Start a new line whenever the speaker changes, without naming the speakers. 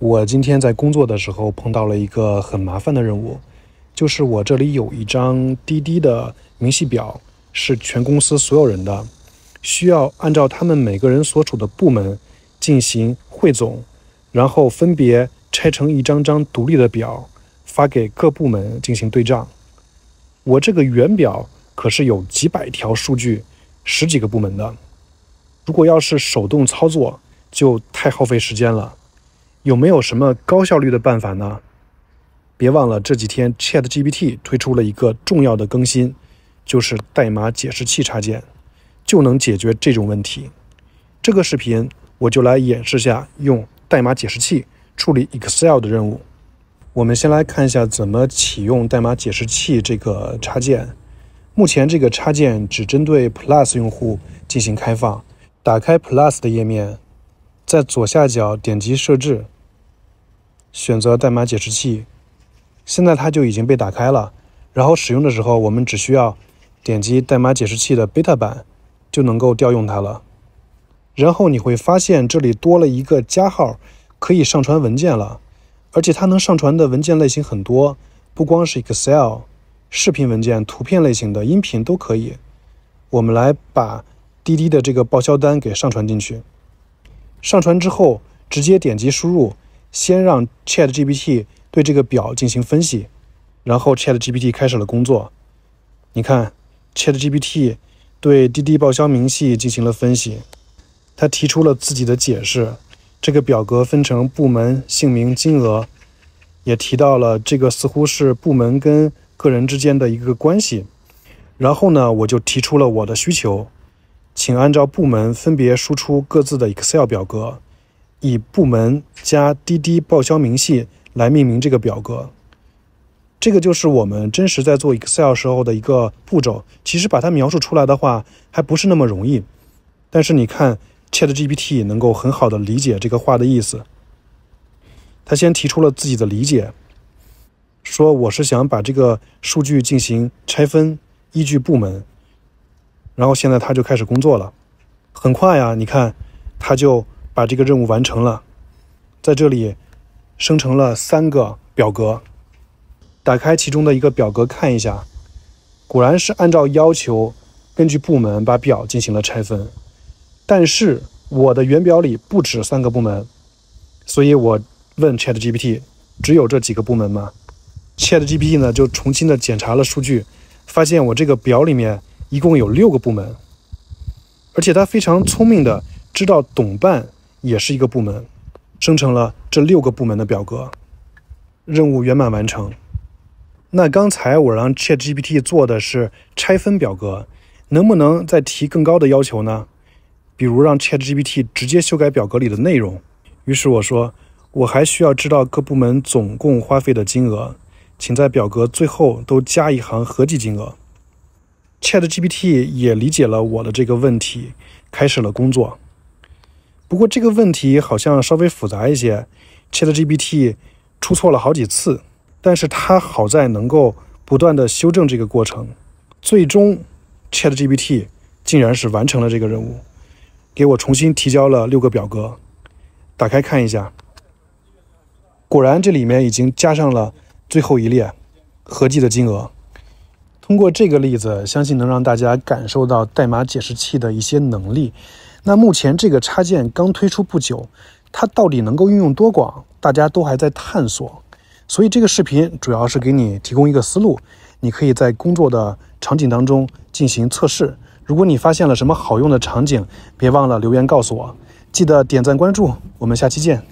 我今天在工作的时候碰到了一个很麻烦的任务，就是我这里有一张滴滴的明细表，是全公司所有人的，需要按照他们每个人所处的部门进行汇总，然后分别拆成一张张独立的表，发给各部门进行对账。我这个原表可是有几百条数据，十几个部门的，如果要是手动操作，就太耗费时间了。有没有什么高效率的办法呢？别忘了这几天 ChatGPT 推出了一个重要的更新，就是代码解释器插件，就能解决这种问题。这个视频我就来演示下用代码解释器处理 Excel 的任务。我们先来看一下怎么启用代码解释器这个插件。目前这个插件只针对 Plus 用户进行开放。打开 Plus 的页面。在左下角点击设置，选择代码解释器，现在它就已经被打开了。然后使用的时候，我们只需要点击代码解释器的 beta 版，就能够调用它了。然后你会发现这里多了一个加号，可以上传文件了，而且它能上传的文件类型很多，不光是 Excel、视频文件、图片类型的音频都可以。我们来把滴滴的这个报销单给上传进去。上传之后，直接点击输入，先让 Chat GPT 对这个表进行分析，然后 Chat GPT 开始了工作。你看，Chat GPT 对滴滴报销明细进行了分析，他提出了自己的解释。这个表格分成部门、姓名、金额，也提到了这个似乎是部门跟个人之间的一个关系。然后呢，我就提出了我的需求。请按照部门分别输出各自的 Excel 表格，以“部门加滴滴报销明细”来命名这个表格。这个就是我们真实在做 Excel 时候的一个步骤。其实把它描述出来的话，还不是那么容易。但是你看，ChatGPT 能够很好的理解这个话的意思。他先提出了自己的理解，说我是想把这个数据进行拆分，依据部门。然后现在他就开始工作了，很快呀，你看，他就把这个任务完成了，在这里生成了三个表格，打开其中的一个表格看一下，果然是按照要求，根据部门把表进行了拆分，但是我的原表里不止三个部门，所以我问 ChatGPT，只有这几个部门吗？ChatGPT 呢就重新的检查了数据，发现我这个表里面。一共有六个部门，而且他非常聪明的知道“董办”也是一个部门，生成了这六个部门的表格，任务圆满完成。那刚才我让 ChatGPT 做的是拆分表格，能不能再提更高的要求呢？比如让 ChatGPT 直接修改表格里的内容？于是我说，我还需要知道各部门总共花费的金额，请在表格最后都加一行合计金额。ChatGPT 也理解了我的这个问题，开始了工作。不过这个问题好像稍微复杂一些，ChatGPT 出错了好几次，但是它好在能够不断的修正这个过程。最终，ChatGPT 竟然是完成了这个任务，给我重新提交了六个表格。打开看一下，果然这里面已经加上了最后一列，合计的金额。通过这个例子，相信能让大家感受到代码解释器的一些能力。那目前这个插件刚推出不久，它到底能够运用多广，大家都还在探索。所以这个视频主要是给你提供一个思路，你可以在工作的场景当中进行测试。如果你发现了什么好用的场景，别忘了留言告诉我。记得点赞关注，我们下期见。